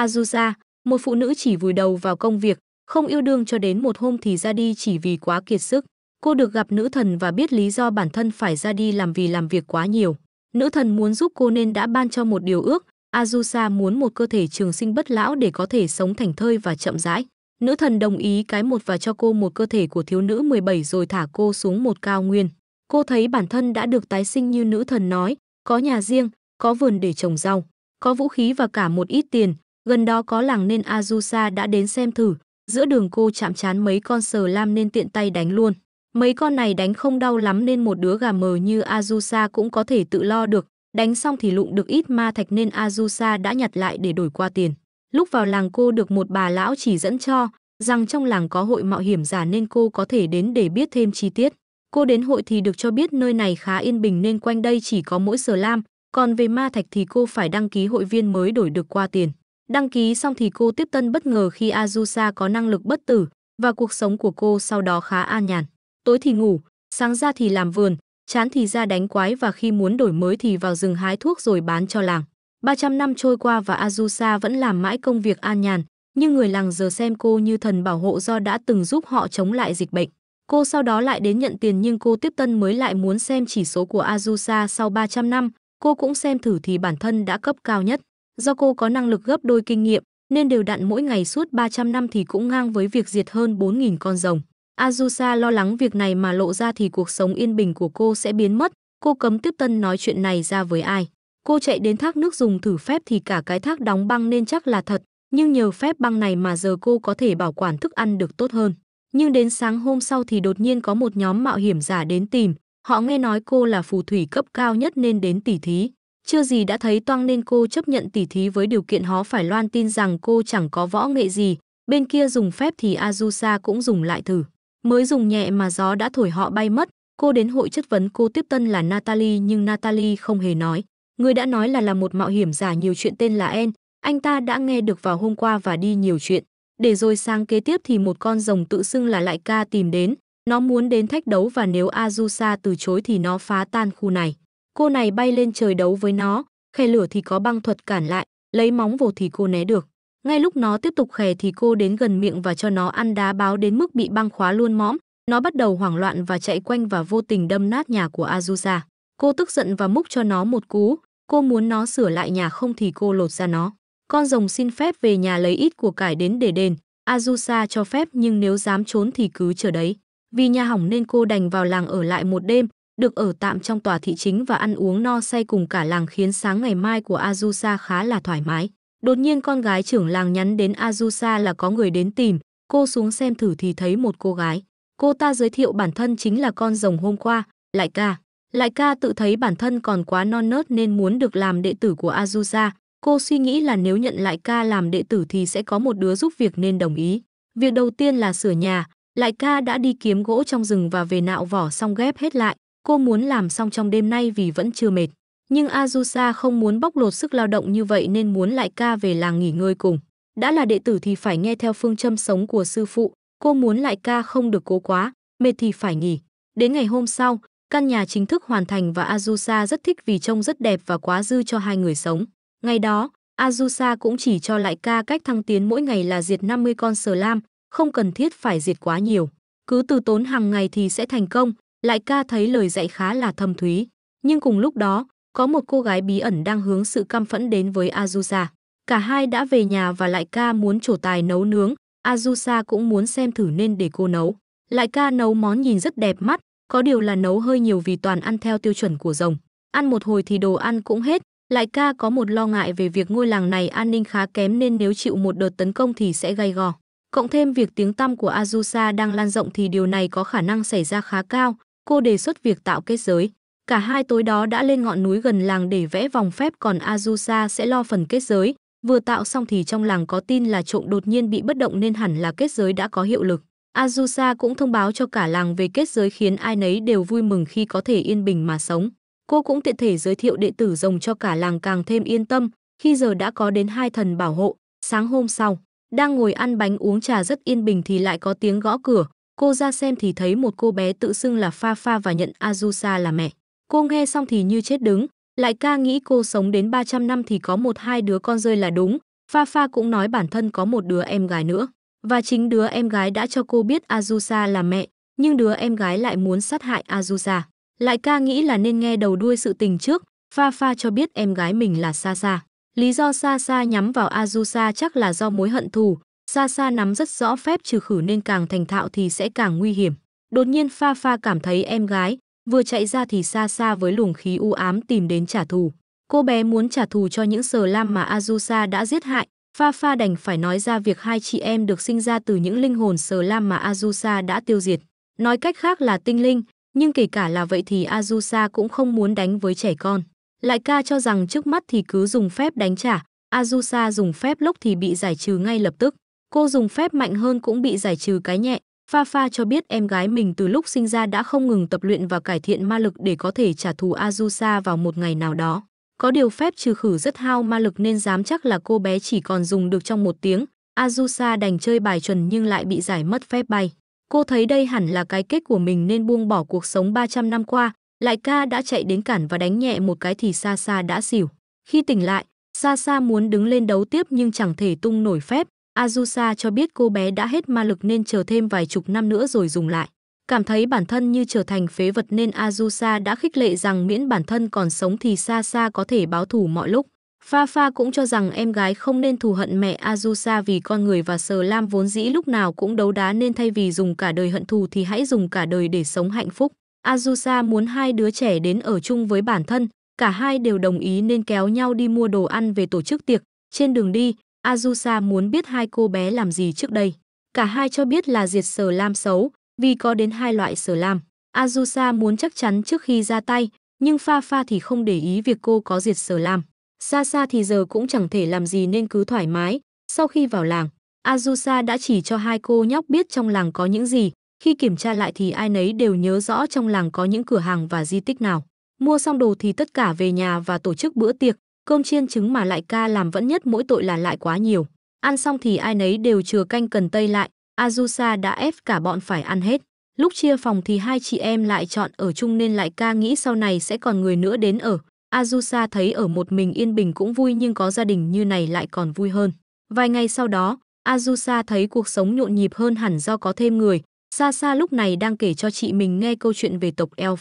Azusa, một phụ nữ chỉ vùi đầu vào công việc, không yêu đương cho đến một hôm thì ra đi chỉ vì quá kiệt sức. Cô được gặp nữ thần và biết lý do bản thân phải ra đi làm vì làm việc quá nhiều. Nữ thần muốn giúp cô nên đã ban cho một điều ước, Azusa muốn một cơ thể trường sinh bất lão để có thể sống thành thơi và chậm rãi. Nữ thần đồng ý cái một và cho cô một cơ thể của thiếu nữ 17 rồi thả cô xuống một cao nguyên. Cô thấy bản thân đã được tái sinh như nữ thần nói, có nhà riêng, có vườn để trồng rau, có vũ khí và cả một ít tiền, gần đó có làng nên Azusa đã đến xem thử, giữa đường cô chạm chán mấy con sờ lam nên tiện tay đánh luôn. Mấy con này đánh không đau lắm nên một đứa gà mờ như Azusa cũng có thể tự lo được, đánh xong thì lụng được ít ma thạch nên Azusa đã nhặt lại để đổi qua tiền. Lúc vào làng cô được một bà lão chỉ dẫn cho, rằng trong làng có hội mạo hiểm giả nên cô có thể đến để biết thêm chi tiết. Cô đến hội thì được cho biết nơi này khá yên bình nên quanh đây chỉ có mỗi sờ lam, còn về ma thạch thì cô phải đăng ký hội viên mới đổi được qua tiền. Đăng ký xong thì cô tiếp tân bất ngờ khi Azusa có năng lực bất tử và cuộc sống của cô sau đó khá an nhàn. Tối thì ngủ, sáng ra thì làm vườn, chán thì ra đánh quái và khi muốn đổi mới thì vào rừng hái thuốc rồi bán cho làng. 300 năm trôi qua và Azusa vẫn làm mãi công việc an nhàn, nhưng người làng giờ xem cô như thần bảo hộ do đã từng giúp họ chống lại dịch bệnh. Cô sau đó lại đến nhận tiền nhưng cô tiếp tân mới lại muốn xem chỉ số của Azusa sau 300 năm, cô cũng xem thử thì bản thân đã cấp cao nhất. Do cô có năng lực gấp đôi kinh nghiệm, nên đều đặn mỗi ngày suốt 300 năm thì cũng ngang với việc diệt hơn 4.000 con rồng. Azusa lo lắng việc này mà lộ ra thì cuộc sống yên bình của cô sẽ biến mất, cô cấm tiếp tân nói chuyện này ra với ai. Cô chạy đến thác nước dùng thử phép thì cả cái thác đóng băng nên chắc là thật, nhưng nhờ phép băng này mà giờ cô có thể bảo quản thức ăn được tốt hơn. Nhưng đến sáng hôm sau thì đột nhiên có một nhóm mạo hiểm giả đến tìm, họ nghe nói cô là phù thủy cấp cao nhất nên đến tỉ thí. Chưa gì đã thấy toang nên cô chấp nhận tỉ thí với điều kiện họ phải loan tin rằng cô chẳng có võ nghệ gì, bên kia dùng phép thì Azusa cũng dùng lại thử. Mới dùng nhẹ mà gió đã thổi họ bay mất, cô đến hội chất vấn cô tiếp tân là Natalie nhưng Natalie không hề nói. Người đã nói là là một mạo hiểm giả nhiều chuyện tên là En, anh ta đã nghe được vào hôm qua và đi nhiều chuyện. Để rồi sang kế tiếp thì một con rồng tự xưng là lại ca tìm đến, nó muốn đến thách đấu và nếu Azusa từ chối thì nó phá tan khu này cô này bay lên trời đấu với nó, khe lửa thì có băng thuật cản lại, lấy móng vồ thì cô né được. Ngay lúc nó tiếp tục khè thì cô đến gần miệng và cho nó ăn đá báo đến mức bị băng khóa luôn mõm. Nó bắt đầu hoảng loạn và chạy quanh và vô tình đâm nát nhà của Azusa. Cô tức giận và múc cho nó một cú. Cô muốn nó sửa lại nhà không thì cô lột ra nó. Con rồng xin phép về nhà lấy ít của cải đến để đền. Azusa cho phép nhưng nếu dám trốn thì cứ chờ đấy. Vì nhà hỏng nên cô đành vào làng ở lại một đêm, được ở tạm trong tòa thị chính và ăn uống no say cùng cả làng khiến sáng ngày mai của Azusa khá là thoải mái. Đột nhiên con gái trưởng làng nhắn đến Azusa là có người đến tìm, cô xuống xem thử thì thấy một cô gái. Cô ta giới thiệu bản thân chính là con rồng hôm qua, Lại Ca. Lại Ca tự thấy bản thân còn quá non nớt nên muốn được làm đệ tử của Azusa. Cô suy nghĩ là nếu nhận Lại Ca làm đệ tử thì sẽ có một đứa giúp việc nên đồng ý. Việc đầu tiên là sửa nhà, Lại Ca đã đi kiếm gỗ trong rừng và về nạo vỏ xong ghép hết lại. Cô muốn làm xong trong đêm nay vì vẫn chưa mệt. Nhưng Azusa không muốn bóc lột sức lao động như vậy nên muốn lại ca về làng nghỉ ngơi cùng. Đã là đệ tử thì phải nghe theo phương châm sống của sư phụ. Cô muốn lại ca không được cố quá, mệt thì phải nghỉ. Đến ngày hôm sau, căn nhà chính thức hoàn thành và Azusa rất thích vì trông rất đẹp và quá dư cho hai người sống. Ngày đó, Azusa cũng chỉ cho lại ca cách thăng tiến mỗi ngày là diệt 50 con sờ lam, không cần thiết phải diệt quá nhiều. Cứ từ tốn hàng ngày thì sẽ thành công, lại ca thấy lời dạy khá là thâm thúy, nhưng cùng lúc đó, có một cô gái bí ẩn đang hướng sự căm phẫn đến với Azusa. Cả hai đã về nhà và Lại ca muốn trổ tài nấu nướng, Azusa cũng muốn xem thử nên để cô nấu. Lại ca nấu món nhìn rất đẹp mắt, có điều là nấu hơi nhiều vì toàn ăn theo tiêu chuẩn của rồng. Ăn một hồi thì đồ ăn cũng hết, lại ca có một lo ngại về việc ngôi làng này an ninh khá kém nên nếu chịu một đợt tấn công thì sẽ gây gò. Cộng thêm việc tiếng tăm của Azusa đang lan rộng thì điều này có khả năng xảy ra khá cao, cô đề xuất việc tạo kết giới. Cả hai tối đó đã lên ngọn núi gần làng để vẽ vòng phép còn Azusa sẽ lo phần kết giới. Vừa tạo xong thì trong làng có tin là trộm đột nhiên bị bất động nên hẳn là kết giới đã có hiệu lực. Azusa cũng thông báo cho cả làng về kết giới khiến ai nấy đều vui mừng khi có thể yên bình mà sống. Cô cũng tiện thể giới thiệu đệ tử rồng cho cả làng càng thêm yên tâm, khi giờ đã có đến hai thần bảo hộ. Sáng hôm sau, đang ngồi ăn bánh uống trà rất yên bình thì lại có tiếng gõ cửa, Cô ra xem thì thấy một cô bé tự xưng là Pha Pha và nhận Azusa là mẹ. Cô nghe xong thì như chết đứng, lại ca nghĩ cô sống đến 300 năm thì có một hai đứa con rơi là đúng. Pha Pha cũng nói bản thân có một đứa em gái nữa. Và chính đứa em gái đã cho cô biết Azusa là mẹ, nhưng đứa em gái lại muốn sát hại Azusa. Lại ca nghĩ là nên nghe đầu đuôi sự tình trước, Pha Pha cho biết em gái mình là Sa Sa. Lý do Sa Sa nhắm vào Azusa chắc là do mối hận thù, Xa xa nắm rất rõ phép trừ khử nên càng thành thạo thì sẽ càng nguy hiểm. Đột nhiên Pha Pha cảm thấy em gái, vừa chạy ra thì xa xa với luồng khí u ám tìm đến trả thù. Cô bé muốn trả thù cho những sờ lam mà Azusa đã giết hại, Pha Pha đành phải nói ra việc hai chị em được sinh ra từ những linh hồn sờ lam mà Azusa đã tiêu diệt. Nói cách khác là tinh linh, nhưng kể cả là vậy thì Azusa cũng không muốn đánh với trẻ con. Lại ca cho rằng trước mắt thì cứ dùng phép đánh trả, Azusa dùng phép lốc thì bị giải trừ ngay lập tức. Cô dùng phép mạnh hơn cũng bị giải trừ cái nhẹ. Pha Pha cho biết em gái mình từ lúc sinh ra đã không ngừng tập luyện và cải thiện ma lực để có thể trả thù Azusa vào một ngày nào đó. Có điều phép trừ khử rất hao ma lực nên dám chắc là cô bé chỉ còn dùng được trong một tiếng. Azusa đành chơi bài chuẩn nhưng lại bị giải mất phép bay. Cô thấy đây hẳn là cái kết của mình nên buông bỏ cuộc sống 300 năm qua. Lại ca đã chạy đến cản và đánh nhẹ một cái thì Sa Sa đã xỉu. Khi tỉnh lại, Sa Sa muốn đứng lên đấu tiếp nhưng chẳng thể tung nổi phép. Azusa cho biết cô bé đã hết ma lực nên chờ thêm vài chục năm nữa rồi dùng lại. Cảm thấy bản thân như trở thành phế vật nên Azusa đã khích lệ rằng miễn bản thân còn sống thì xa xa có thể báo thù mọi lúc. Pha Pha cũng cho rằng em gái không nên thù hận mẹ Azusa vì con người và Sờ Lam vốn dĩ lúc nào cũng đấu đá nên thay vì dùng cả đời hận thù thì hãy dùng cả đời để sống hạnh phúc. Azusa muốn hai đứa trẻ đến ở chung với bản thân, cả hai đều đồng ý nên kéo nhau đi mua đồ ăn về tổ chức tiệc. Trên đường đi, Azusa muốn biết hai cô bé làm gì trước đây. Cả hai cho biết là diệt sở lam xấu, vì có đến hai loại sở lam. Azusa muốn chắc chắn trước khi ra tay, nhưng Pha Pha thì không để ý việc cô có diệt sở lam. Xa xa thì giờ cũng chẳng thể làm gì nên cứ thoải mái. Sau khi vào làng, Azusa đã chỉ cho hai cô nhóc biết trong làng có những gì. Khi kiểm tra lại thì ai nấy đều nhớ rõ trong làng có những cửa hàng và di tích nào. Mua xong đồ thì tất cả về nhà và tổ chức bữa tiệc, cơm chiên trứng mà lại ca làm vẫn nhất mỗi tội là lại quá nhiều. Ăn xong thì ai nấy đều chừa canh cần tây lại, Azusa đã ép cả bọn phải ăn hết. Lúc chia phòng thì hai chị em lại chọn ở chung nên lại ca nghĩ sau này sẽ còn người nữa đến ở. Azusa thấy ở một mình yên bình cũng vui nhưng có gia đình như này lại còn vui hơn. Vài ngày sau đó, Azusa thấy cuộc sống nhộn nhịp hơn hẳn do có thêm người. Sa Sa lúc này đang kể cho chị mình nghe câu chuyện về tộc Elf.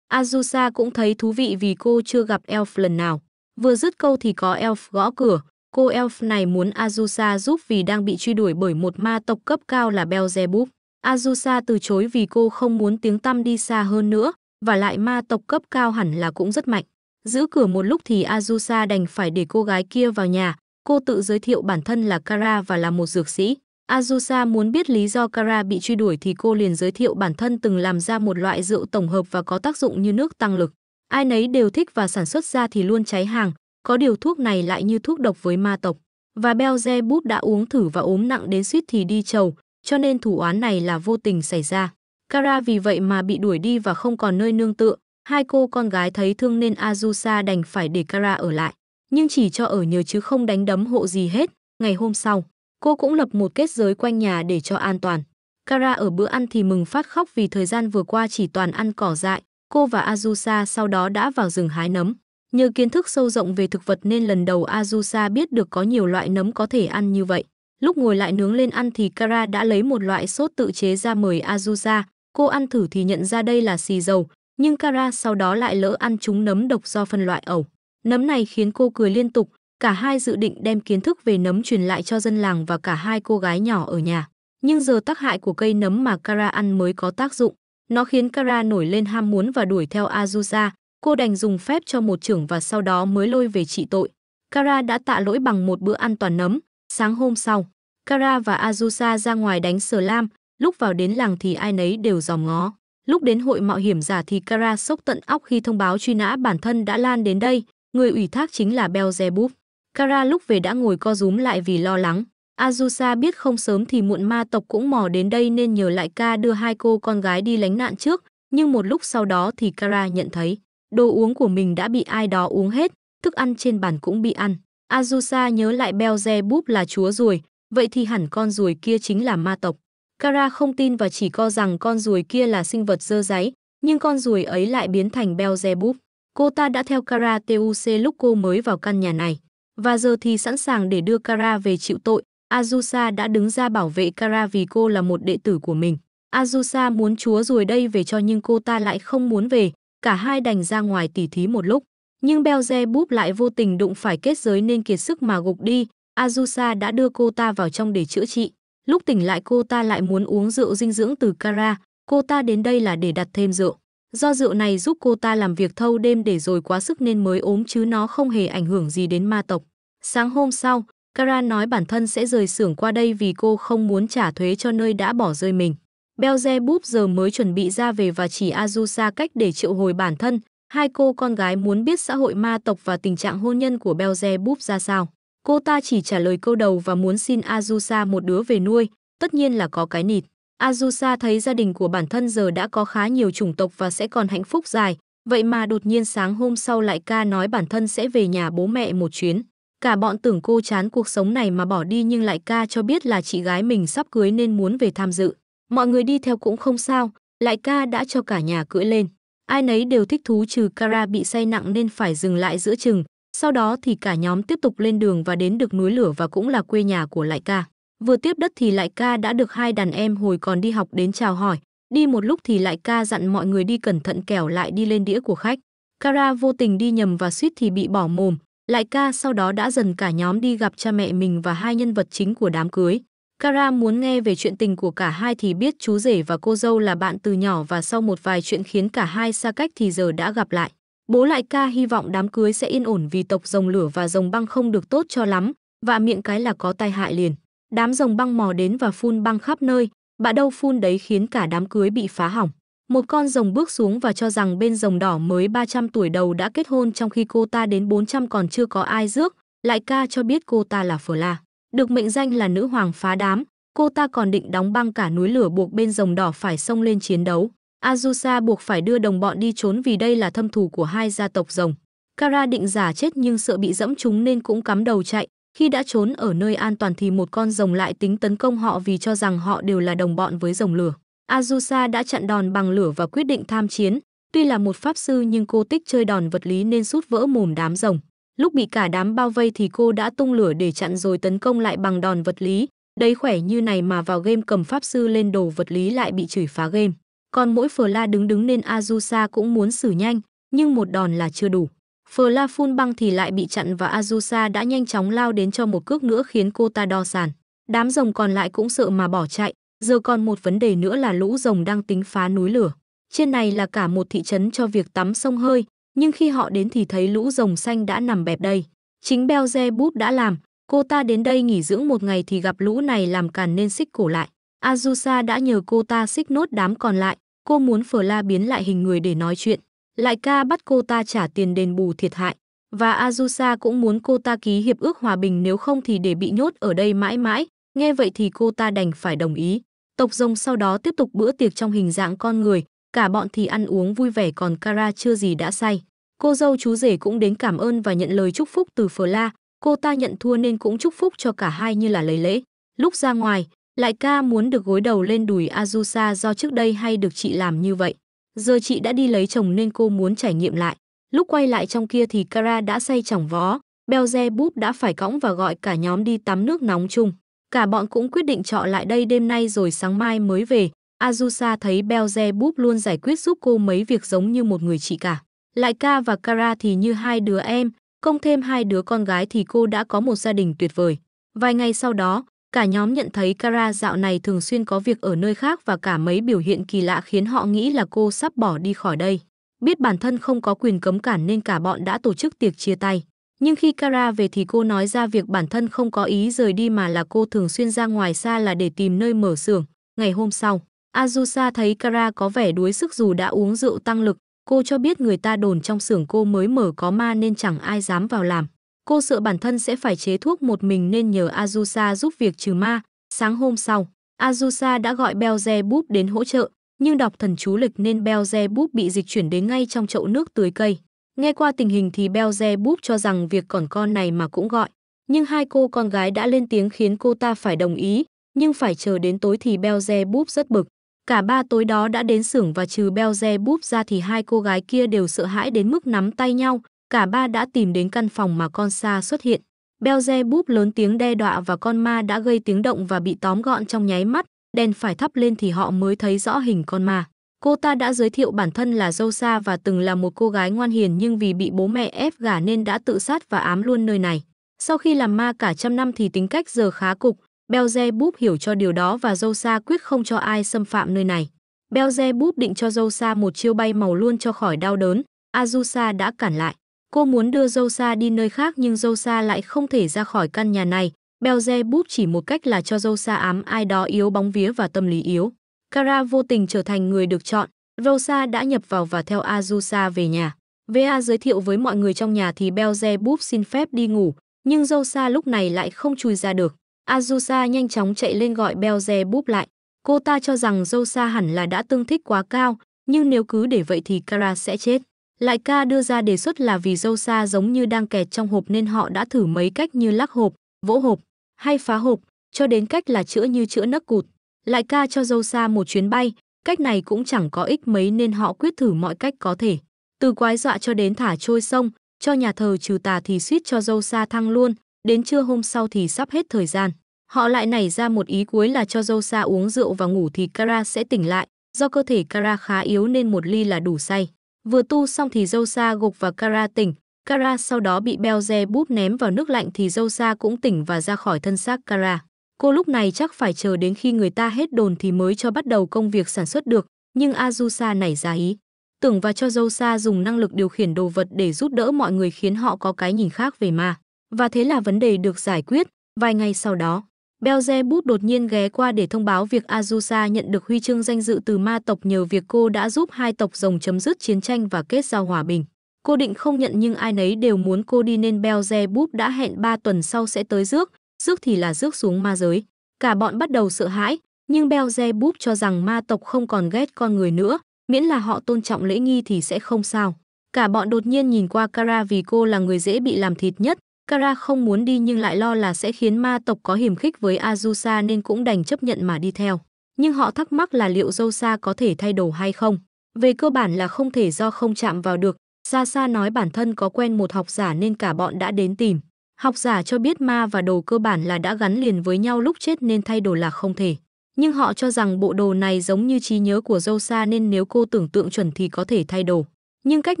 Azusa cũng thấy thú vị vì cô chưa gặp Elf lần nào. Vừa dứt câu thì có elf gõ cửa. Cô elf này muốn Azusa giúp vì đang bị truy đuổi bởi một ma tộc cấp cao là Belzebub. Azusa từ chối vì cô không muốn tiếng tăm đi xa hơn nữa, và lại ma tộc cấp cao hẳn là cũng rất mạnh. Giữ cửa một lúc thì Azusa đành phải để cô gái kia vào nhà. Cô tự giới thiệu bản thân là Kara và là một dược sĩ. Azusa muốn biết lý do Kara bị truy đuổi thì cô liền giới thiệu bản thân từng làm ra một loại rượu tổng hợp và có tác dụng như nước tăng lực ai nấy đều thích và sản xuất ra thì luôn cháy hàng, có điều thuốc này lại như thuốc độc với ma tộc. Và Belzebub đã uống thử và ốm nặng đến suýt thì đi chầu, cho nên thủ án này là vô tình xảy ra. Kara vì vậy mà bị đuổi đi và không còn nơi nương tựa, hai cô con gái thấy thương nên Azusa đành phải để Kara ở lại. Nhưng chỉ cho ở nhờ chứ không đánh đấm hộ gì hết, ngày hôm sau, cô cũng lập một kết giới quanh nhà để cho an toàn. Kara ở bữa ăn thì mừng phát khóc vì thời gian vừa qua chỉ toàn ăn cỏ dại, Cô và Azusa sau đó đã vào rừng hái nấm. Nhờ kiến thức sâu rộng về thực vật nên lần đầu Azusa biết được có nhiều loại nấm có thể ăn như vậy. Lúc ngồi lại nướng lên ăn thì Kara đã lấy một loại sốt tự chế ra mời Azusa. Cô ăn thử thì nhận ra đây là xì dầu, nhưng Kara sau đó lại lỡ ăn chúng nấm độc do phân loại ẩu. Nấm này khiến cô cười liên tục, cả hai dự định đem kiến thức về nấm truyền lại cho dân làng và cả hai cô gái nhỏ ở nhà. Nhưng giờ tác hại của cây nấm mà Kara ăn mới có tác dụng. Nó khiến Kara nổi lên ham muốn và đuổi theo Azusa, cô đành dùng phép cho một trưởng và sau đó mới lôi về trị tội. Kara đã tạ lỗi bằng một bữa ăn toàn nấm. Sáng hôm sau, Kara và Azusa ra ngoài đánh sờ lam, lúc vào đến làng thì ai nấy đều dòm ngó. Lúc đến hội mạo hiểm giả thì Kara sốc tận óc khi thông báo truy nã bản thân đã lan đến đây, người ủy thác chính là Belzebub. Kara lúc về đã ngồi co rúm lại vì lo lắng. Azusa biết không sớm thì muộn ma tộc cũng mò đến đây nên nhờ lại ca đưa hai cô con gái đi lánh nạn trước, nhưng một lúc sau đó thì Kara nhận thấy, đồ uống của mình đã bị ai đó uống hết, thức ăn trên bàn cũng bị ăn. Azusa nhớ lại Belzebub là chúa ruồi, vậy thì hẳn con ruồi kia chính là ma tộc. Kara không tin và chỉ co rằng con ruồi kia là sinh vật dơ giấy, nhưng con ruồi ấy lại biến thành Belzebub. Cô ta đã theo Kara Tuc lúc cô mới vào căn nhà này, và giờ thì sẵn sàng để đưa Kara về chịu tội, Azusa đã đứng ra bảo vệ Kara vì cô là một đệ tử của mình. Azusa muốn chúa rồi đây về cho nhưng cô ta lại không muốn về, cả hai đành ra ngoài tỉ thí một lúc. Nhưng Belzebub lại vô tình đụng phải kết giới nên kiệt sức mà gục đi, Azusa đã đưa cô ta vào trong để chữa trị. Lúc tỉnh lại cô ta lại muốn uống rượu dinh dưỡng từ Kara, cô ta đến đây là để đặt thêm rượu. Do rượu này giúp cô ta làm việc thâu đêm để rồi quá sức nên mới ốm chứ nó không hề ảnh hưởng gì đến ma tộc. Sáng hôm sau, Kara nói bản thân sẽ rời xưởng qua đây vì cô không muốn trả thuế cho nơi đã bỏ rơi mình. Belzebub giờ mới chuẩn bị ra về và chỉ Azusa cách để triệu hồi bản thân. Hai cô con gái muốn biết xã hội ma tộc và tình trạng hôn nhân của Belzebub ra sao. Cô ta chỉ trả lời câu đầu và muốn xin Azusa một đứa về nuôi, tất nhiên là có cái nịt. Azusa thấy gia đình của bản thân giờ đã có khá nhiều chủng tộc và sẽ còn hạnh phúc dài, vậy mà đột nhiên sáng hôm sau lại ca nói bản thân sẽ về nhà bố mẹ một chuyến. Cả bọn tưởng cô chán cuộc sống này mà bỏ đi nhưng lại ca cho biết là chị gái mình sắp cưới nên muốn về tham dự. Mọi người đi theo cũng không sao, lại ca đã cho cả nhà cưỡi lên. Ai nấy đều thích thú trừ Kara bị say nặng nên phải dừng lại giữa chừng. Sau đó thì cả nhóm tiếp tục lên đường và đến được núi lửa và cũng là quê nhà của lại ca. Vừa tiếp đất thì lại ca đã được hai đàn em hồi còn đi học đến chào hỏi. Đi một lúc thì lại ca dặn mọi người đi cẩn thận kẻo lại đi lên đĩa của khách. Kara vô tình đi nhầm và suýt thì bị bỏ mồm, lại ca sau đó đã dần cả nhóm đi gặp cha mẹ mình và hai nhân vật chính của đám cưới. Kara muốn nghe về chuyện tình của cả hai thì biết chú rể và cô dâu là bạn từ nhỏ và sau một vài chuyện khiến cả hai xa cách thì giờ đã gặp lại. Bố lại ca hy vọng đám cưới sẽ yên ổn vì tộc rồng lửa và rồng băng không được tốt cho lắm, và miệng cái là có tai hại liền. Đám rồng băng mò đến và phun băng khắp nơi, bà đâu phun đấy khiến cả đám cưới bị phá hỏng. Một con rồng bước xuống và cho rằng bên rồng đỏ mới 300 tuổi đầu đã kết hôn trong khi cô ta đến 400 còn chưa có ai rước, lại ca cho biết cô ta là Phở La. Được mệnh danh là nữ hoàng phá đám, cô ta còn định đóng băng cả núi lửa buộc bên rồng đỏ phải xông lên chiến đấu. Azusa buộc phải đưa đồng bọn đi trốn vì đây là thâm thù của hai gia tộc rồng. Kara định giả chết nhưng sợ bị dẫm chúng nên cũng cắm đầu chạy. Khi đã trốn ở nơi an toàn thì một con rồng lại tính tấn công họ vì cho rằng họ đều là đồng bọn với rồng lửa. Azusa đã chặn đòn bằng lửa và quyết định tham chiến. Tuy là một pháp sư nhưng cô tích chơi đòn vật lý nên sút vỡ mồm đám rồng. Lúc bị cả đám bao vây thì cô đã tung lửa để chặn rồi tấn công lại bằng đòn vật lý. Đấy khỏe như này mà vào game cầm pháp sư lên đồ vật lý lại bị chửi phá game. Còn mỗi phờ la đứng đứng nên Azusa cũng muốn xử nhanh, nhưng một đòn là chưa đủ. Phờ la phun băng thì lại bị chặn và Azusa đã nhanh chóng lao đến cho một cước nữa khiến cô ta đo sàn. Đám rồng còn lại cũng sợ mà bỏ chạy, Giờ còn một vấn đề nữa là lũ rồng đang tính phá núi lửa. Trên này là cả một thị trấn cho việc tắm sông hơi, nhưng khi họ đến thì thấy lũ rồng xanh đã nằm bẹp đây. Chính Belzebub đã làm, cô ta đến đây nghỉ dưỡng một ngày thì gặp lũ này làm càn nên xích cổ lại. Azusa đã nhờ cô ta xích nốt đám còn lại, cô muốn Phở La biến lại hình người để nói chuyện. Lại ca bắt cô ta trả tiền đền bù thiệt hại. Và Azusa cũng muốn cô ta ký hiệp ước hòa bình nếu không thì để bị nhốt ở đây mãi mãi. Nghe vậy thì cô ta đành phải đồng ý. Tộc rồng sau đó tiếp tục bữa tiệc trong hình dạng con người, cả bọn thì ăn uống vui vẻ còn Kara chưa gì đã say. Cô dâu chú rể cũng đến cảm ơn và nhận lời chúc phúc từ Phờ La, cô ta nhận thua nên cũng chúc phúc cho cả hai như là lấy lễ. Lúc ra ngoài, lại ca muốn được gối đầu lên đùi Azusa do trước đây hay được chị làm như vậy. Giờ chị đã đi lấy chồng nên cô muốn trải nghiệm lại. Lúc quay lại trong kia thì Kara đã say chỏng vó, Belzebub đã phải cõng và gọi cả nhóm đi tắm nước nóng chung. Cả bọn cũng quyết định trọ lại đây đêm nay rồi sáng mai mới về. Azusa thấy Belzebub luôn giải quyết giúp cô mấy việc giống như một người chị cả. Lại Ka và Kara thì như hai đứa em, công thêm hai đứa con gái thì cô đã có một gia đình tuyệt vời. Vài ngày sau đó, cả nhóm nhận thấy Kara dạo này thường xuyên có việc ở nơi khác và cả mấy biểu hiện kỳ lạ khiến họ nghĩ là cô sắp bỏ đi khỏi đây. Biết bản thân không có quyền cấm cản nên cả bọn đã tổ chức tiệc chia tay. Nhưng khi Kara về thì cô nói ra việc bản thân không có ý rời đi mà là cô thường xuyên ra ngoài xa là để tìm nơi mở xưởng. Ngày hôm sau, Azusa thấy Kara có vẻ đuối sức dù đã uống rượu tăng lực. Cô cho biết người ta đồn trong xưởng cô mới mở có ma nên chẳng ai dám vào làm. Cô sợ bản thân sẽ phải chế thuốc một mình nên nhờ Azusa giúp việc trừ ma. Sáng hôm sau, Azusa đã gọi Belzebub đến hỗ trợ, nhưng đọc thần chú lịch nên Belzebub bị dịch chuyển đến ngay trong chậu nước tưới cây. Nghe qua tình hình thì Belzebub cho rằng việc còn con này mà cũng gọi. Nhưng hai cô con gái đã lên tiếng khiến cô ta phải đồng ý, nhưng phải chờ đến tối thì Belzebub rất bực. Cả ba tối đó đã đến xưởng và trừ Belzebub ra thì hai cô gái kia đều sợ hãi đến mức nắm tay nhau. Cả ba đã tìm đến căn phòng mà con Sa xuất hiện. Belzebub lớn tiếng đe dọa và con ma đã gây tiếng động và bị tóm gọn trong nháy mắt. Đèn phải thắp lên thì họ mới thấy rõ hình con ma. Cô ta đã giới thiệu bản thân là dâu xa và từng là một cô gái ngoan hiền nhưng vì bị bố mẹ ép gả nên đã tự sát và ám luôn nơi này. Sau khi làm ma cả trăm năm thì tính cách giờ khá cục, Belzebub hiểu cho điều đó và dâu xa quyết không cho ai xâm phạm nơi này. Belzebub định cho dâu xa một chiêu bay màu luôn cho khỏi đau đớn, Azusa đã cản lại. Cô muốn đưa dâu xa đi nơi khác nhưng dâu xa lại không thể ra khỏi căn nhà này. Belzebub chỉ một cách là cho dâu xa ám ai đó yếu bóng vía và tâm lý yếu. Kara vô tình trở thành người được chọn, Rosa đã nhập vào và theo Azusa về nhà. VA giới thiệu với mọi người trong nhà thì Belzebub xin phép đi ngủ, nhưng Rosa lúc này lại không chui ra được. Azusa nhanh chóng chạy lên gọi Belzebub lại. Cô ta cho rằng Rosa hẳn là đã tương thích quá cao, nhưng nếu cứ để vậy thì Kara sẽ chết. Lại ca đưa ra đề xuất là vì Rosa giống như đang kẹt trong hộp nên họ đã thử mấy cách như lắc hộp, vỗ hộp hay phá hộp, cho đến cách là chữa như chữa nấc cụt. Lại ca cho dâu xa một chuyến bay, cách này cũng chẳng có ích mấy nên họ quyết thử mọi cách có thể. Từ quái dọa cho đến thả trôi sông, cho nhà thờ trừ tà thì suýt cho dâu xa thăng luôn, đến trưa hôm sau thì sắp hết thời gian. Họ lại nảy ra một ý cuối là cho dâu xa uống rượu và ngủ thì Kara sẽ tỉnh lại, do cơ thể Kara khá yếu nên một ly là đủ say. Vừa tu xong thì dâu xa gục và Kara tỉnh, Kara sau đó bị Belze búp ném vào nước lạnh thì dâu xa cũng tỉnh và ra khỏi thân xác Kara. Cô lúc này chắc phải chờ đến khi người ta hết đồn thì mới cho bắt đầu công việc sản xuất được, nhưng Azusa nảy ra ý. Tưởng và cho dâu dùng năng lực điều khiển đồ vật để giúp đỡ mọi người khiến họ có cái nhìn khác về ma. Và thế là vấn đề được giải quyết. Vài ngày sau đó, Belzebub đột nhiên ghé qua để thông báo việc Azusa nhận được huy chương danh dự từ ma tộc nhờ việc cô đã giúp hai tộc rồng chấm dứt chiến tranh và kết giao hòa bình. Cô định không nhận nhưng ai nấy đều muốn cô đi nên Belzebub đã hẹn 3 tuần sau sẽ tới rước, rước thì là rước xuống ma giới. Cả bọn bắt đầu sợ hãi, nhưng Beelzebub cho rằng ma tộc không còn ghét con người nữa, miễn là họ tôn trọng lễ nghi thì sẽ không sao. Cả bọn đột nhiên nhìn qua Kara vì cô là người dễ bị làm thịt nhất. Kara không muốn đi nhưng lại lo là sẽ khiến ma tộc có hiểm khích với Azusa nên cũng đành chấp nhận mà đi theo. Nhưng họ thắc mắc là liệu Zosa có thể thay đổi hay không. Về cơ bản là không thể do không chạm vào được. Sa nói bản thân có quen một học giả nên cả bọn đã đến tìm. Học giả cho biết ma và đồ cơ bản là đã gắn liền với nhau lúc chết nên thay đổi là không thể. Nhưng họ cho rằng bộ đồ này giống như trí nhớ của Zosa nên nếu cô tưởng tượng chuẩn thì có thể thay đồ. Nhưng cách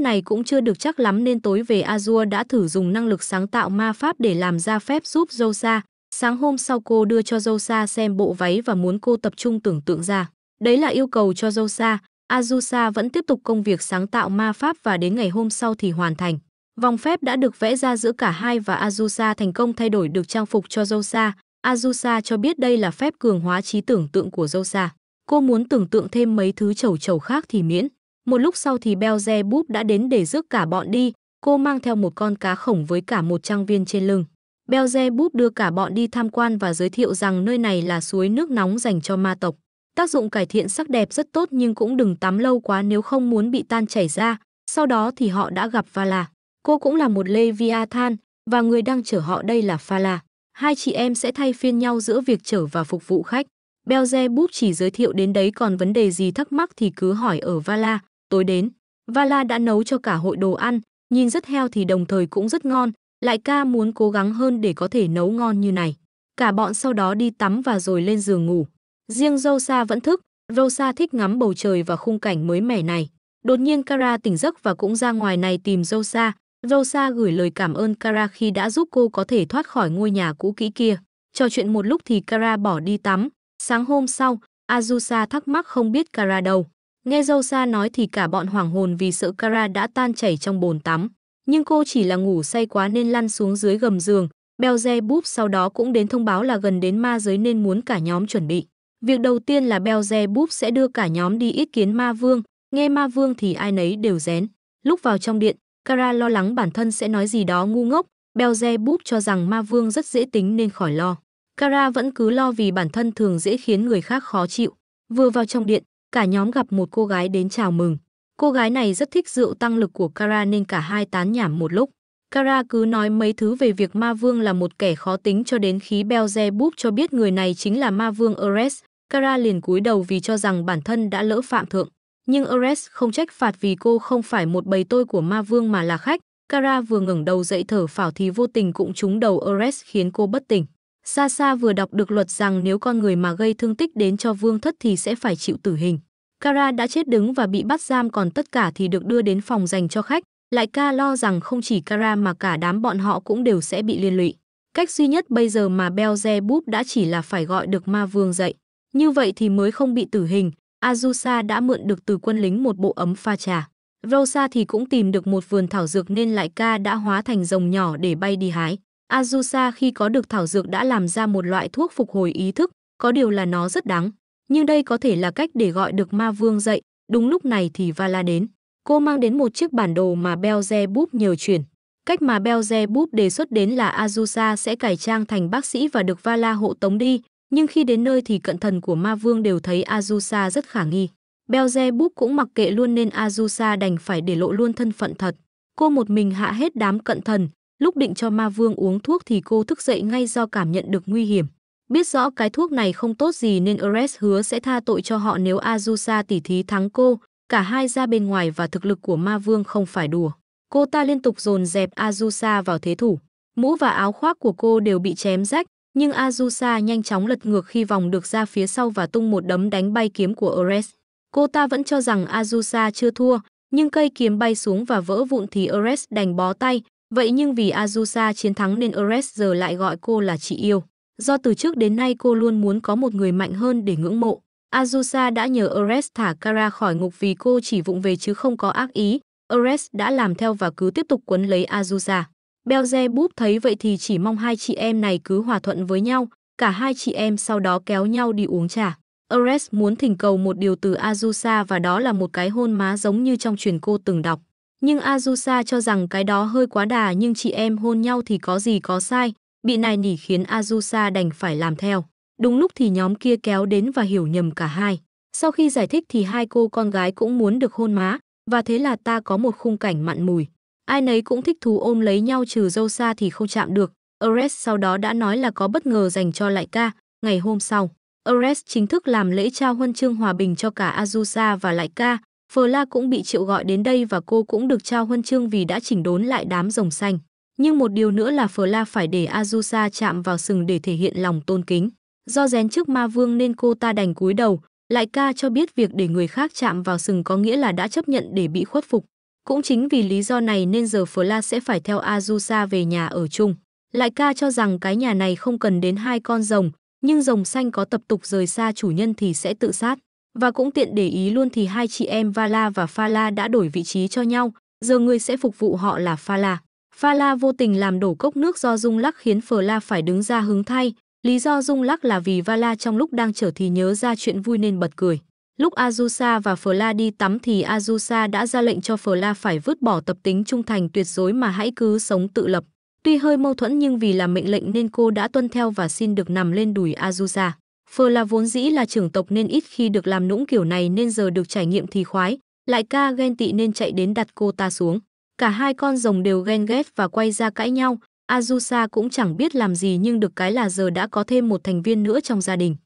này cũng chưa được chắc lắm nên tối về Azure đã thử dùng năng lực sáng tạo ma pháp để làm ra phép giúp Zosa. Sáng hôm sau cô đưa cho Zosa xem bộ váy và muốn cô tập trung tưởng tượng ra. Đấy là yêu cầu cho Zosa. Azusa vẫn tiếp tục công việc sáng tạo ma pháp và đến ngày hôm sau thì hoàn thành. Vòng phép đã được vẽ ra giữa cả hai và Azusa thành công thay đổi được trang phục cho Jousa. Azusa cho biết đây là phép cường hóa trí tưởng tượng của Jousa. Cô muốn tưởng tượng thêm mấy thứ chầu chầu khác thì miễn. Một lúc sau thì Beelzebub đã đến để rước cả bọn đi. Cô mang theo một con cá khổng với cả một trang viên trên lưng. Beelzebub đưa cả bọn đi tham quan và giới thiệu rằng nơi này là suối nước nóng dành cho ma tộc. Tác dụng cải thiện sắc đẹp rất tốt nhưng cũng đừng tắm lâu quá nếu không muốn bị tan chảy ra. Sau đó thì họ đã gặp Vala. Cô cũng là một Leviathan và người đang chở họ đây là Phala. Hai chị em sẽ thay phiên nhau giữa việc chở và phục vụ khách. Belzebub chỉ giới thiệu đến đấy còn vấn đề gì thắc mắc thì cứ hỏi ở Vala. Tối đến, Vala đã nấu cho cả hội đồ ăn, nhìn rất heo thì đồng thời cũng rất ngon, lại ca muốn cố gắng hơn để có thể nấu ngon như này. Cả bọn sau đó đi tắm và rồi lên giường ngủ. Riêng Rosa vẫn thức, Rosa thích ngắm bầu trời và khung cảnh mới mẻ này. Đột nhiên Kara tỉnh giấc và cũng ra ngoài này tìm Rosa, Rosa gửi lời cảm ơn Kara khi đã giúp cô có thể thoát khỏi ngôi nhà cũ kỹ kia. Trò chuyện một lúc thì Kara bỏ đi tắm. Sáng hôm sau, Azusa thắc mắc không biết Kara đâu. Nghe Rosa nói thì cả bọn hoảng hồn vì sợ Kara đã tan chảy trong bồn tắm. Nhưng cô chỉ là ngủ say quá nên lăn xuống dưới gầm giường. Belze sau đó cũng đến thông báo là gần đến ma giới nên muốn cả nhóm chuẩn bị. Việc đầu tiên là Belze sẽ đưa cả nhóm đi ý kiến ma vương. Nghe ma vương thì ai nấy đều rén. Lúc vào trong điện, Kara lo lắng bản thân sẽ nói gì đó ngu ngốc, Belzebub cho rằng ma vương rất dễ tính nên khỏi lo. Kara vẫn cứ lo vì bản thân thường dễ khiến người khác khó chịu. Vừa vào trong điện, cả nhóm gặp một cô gái đến chào mừng. Cô gái này rất thích rượu tăng lực của Kara nên cả hai tán nhảm một lúc. Kara cứ nói mấy thứ về việc ma vương là một kẻ khó tính cho đến khi Belzebub cho biết người này chính là ma vương Ares. Kara liền cúi đầu vì cho rằng bản thân đã lỡ phạm thượng. Nhưng Ores không trách phạt vì cô không phải một bầy tôi của ma vương mà là khách. Kara vừa ngẩng đầu dậy thở phào thì vô tình cũng trúng đầu Ores khiến cô bất tỉnh. Xa xa vừa đọc được luật rằng nếu con người mà gây thương tích đến cho vương thất thì sẽ phải chịu tử hình. Kara đã chết đứng và bị bắt giam còn tất cả thì được đưa đến phòng dành cho khách. Lại ca lo rằng không chỉ Kara mà cả đám bọn họ cũng đều sẽ bị liên lụy. Cách duy nhất bây giờ mà Belzebub đã chỉ là phải gọi được ma vương dậy. Như vậy thì mới không bị tử hình, Azusa đã mượn được từ quân lính một bộ ấm pha trà. Rosa thì cũng tìm được một vườn thảo dược nên lại ca đã hóa thành rồng nhỏ để bay đi hái. Azusa khi có được thảo dược đã làm ra một loại thuốc phục hồi ý thức, có điều là nó rất đắng. Nhưng đây có thể là cách để gọi được ma vương dậy, đúng lúc này thì Vala đến. Cô mang đến một chiếc bản đồ mà Belzebub nhờ chuyển. Cách mà Belzebub đề xuất đến là Azusa sẽ cải trang thành bác sĩ và được Vala hộ tống đi, nhưng khi đến nơi thì cận thần của ma vương đều thấy Azusa rất khả nghi. Belzebub cũng mặc kệ luôn nên Azusa đành phải để lộ luôn thân phận thật. Cô một mình hạ hết đám cận thần, lúc định cho ma vương uống thuốc thì cô thức dậy ngay do cảm nhận được nguy hiểm. Biết rõ cái thuốc này không tốt gì nên Ores hứa sẽ tha tội cho họ nếu Azusa tỉ thí thắng cô, cả hai ra bên ngoài và thực lực của ma vương không phải đùa. Cô ta liên tục dồn dẹp Azusa vào thế thủ. Mũ và áo khoác của cô đều bị chém rách, nhưng Azusa nhanh chóng lật ngược khi vòng được ra phía sau và tung một đấm đánh bay kiếm của Ares. Cô ta vẫn cho rằng Azusa chưa thua, nhưng cây kiếm bay xuống và vỡ vụn thì Ares đành bó tay. Vậy nhưng vì Azusa chiến thắng nên Ares giờ lại gọi cô là chị yêu. Do từ trước đến nay cô luôn muốn có một người mạnh hơn để ngưỡng mộ. Azusa đã nhờ Ares thả Kara khỏi ngục vì cô chỉ vụng về chứ không có ác ý. Ares đã làm theo và cứ tiếp tục quấn lấy Azusa. Belzebub thấy vậy thì chỉ mong hai chị em này cứ hòa thuận với nhau, cả hai chị em sau đó kéo nhau đi uống trà. Ares muốn thỉnh cầu một điều từ Azusa và đó là một cái hôn má giống như trong truyền cô từng đọc. Nhưng Azusa cho rằng cái đó hơi quá đà nhưng chị em hôn nhau thì có gì có sai, bị này nỉ khiến Azusa đành phải làm theo. Đúng lúc thì nhóm kia kéo đến và hiểu nhầm cả hai. Sau khi giải thích thì hai cô con gái cũng muốn được hôn má, và thế là ta có một khung cảnh mặn mùi. Ai nấy cũng thích thú ôm lấy nhau trừ dâu xa thì không chạm được. Ares sau đó đã nói là có bất ngờ dành cho lại ca. Ngày hôm sau, Ares chính thức làm lễ trao huân chương hòa bình cho cả Azusa và lại ca. Fla cũng bị triệu gọi đến đây và cô cũng được trao huân chương vì đã chỉnh đốn lại đám rồng xanh. Nhưng một điều nữa là Fla phải để Azusa chạm vào sừng để thể hiện lòng tôn kính. Do rén trước ma vương nên cô ta đành cúi đầu, lại ca cho biết việc để người khác chạm vào sừng có nghĩa là đã chấp nhận để bị khuất phục. Cũng chính vì lý do này nên giờ Fla sẽ phải theo Azusa về nhà ở chung. Lại ca cho rằng cái nhà này không cần đến hai con rồng, nhưng rồng xanh có tập tục rời xa chủ nhân thì sẽ tự sát. Và cũng tiện để ý luôn thì hai chị em Vala và Phala đã đổi vị trí cho nhau, giờ người sẽ phục vụ họ là Phala. Phala vô tình làm đổ cốc nước do rung Lắc khiến Fla phải đứng ra hứng thay. Lý do rung Lắc là vì Vala trong lúc đang trở thì nhớ ra chuyện vui nên bật cười. Lúc Azusa và Fla đi tắm thì Azusa đã ra lệnh cho Fla phải vứt bỏ tập tính trung thành tuyệt đối mà hãy cứ sống tự lập. Tuy hơi mâu thuẫn nhưng vì là mệnh lệnh nên cô đã tuân theo và xin được nằm lên đùi Azusa. Fla vốn dĩ là trưởng tộc nên ít khi được làm nũng kiểu này nên giờ được trải nghiệm thì khoái, lại ca ghen tị nên chạy đến đặt cô ta xuống. Cả hai con rồng đều ghen ghét và quay ra cãi nhau, Azusa cũng chẳng biết làm gì nhưng được cái là giờ đã có thêm một thành viên nữa trong gia đình.